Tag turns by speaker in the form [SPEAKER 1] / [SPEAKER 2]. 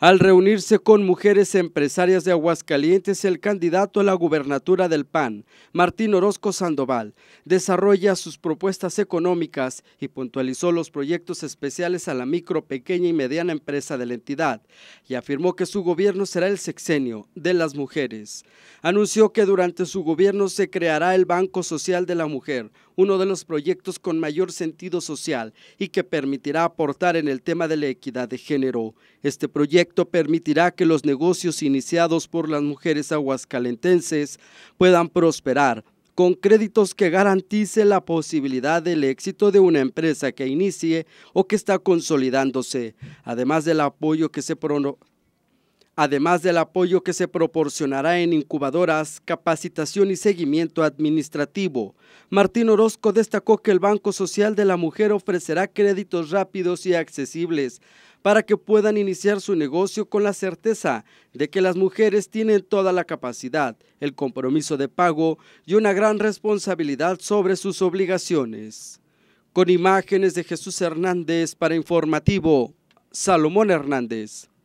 [SPEAKER 1] Al reunirse con mujeres empresarias de Aguascalientes, el candidato a la gubernatura del PAN, Martín Orozco Sandoval, desarrolla sus propuestas económicas y puntualizó los proyectos especiales a la micro, pequeña y mediana empresa de la entidad y afirmó que su gobierno será el sexenio de las mujeres. Anunció que durante su gobierno se creará el Banco Social de la Mujer, uno de los proyectos con mayor sentido social y que permitirá aportar en el tema de la equidad de género. Este proyecto permitirá que los negocios iniciados por las mujeres aguascalentenses puedan prosperar con créditos que garantice la posibilidad del éxito de una empresa que inicie o que está consolidándose, además del apoyo que se Además del apoyo que se proporcionará en incubadoras, capacitación y seguimiento administrativo, Martín Orozco destacó que el Banco Social de la Mujer ofrecerá créditos rápidos y accesibles para que puedan iniciar su negocio con la certeza de que las mujeres tienen toda la capacidad, el compromiso de pago y una gran responsabilidad sobre sus obligaciones. Con imágenes de Jesús Hernández para Informativo, Salomón Hernández.